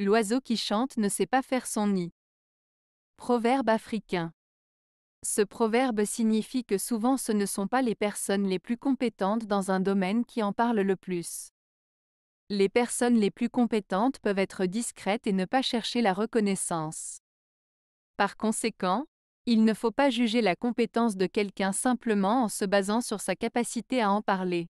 L'oiseau qui chante ne sait pas faire son nid. Proverbe africain. Ce proverbe signifie que souvent ce ne sont pas les personnes les plus compétentes dans un domaine qui en parlent le plus. Les personnes les plus compétentes peuvent être discrètes et ne pas chercher la reconnaissance. Par conséquent, il ne faut pas juger la compétence de quelqu'un simplement en se basant sur sa capacité à en parler.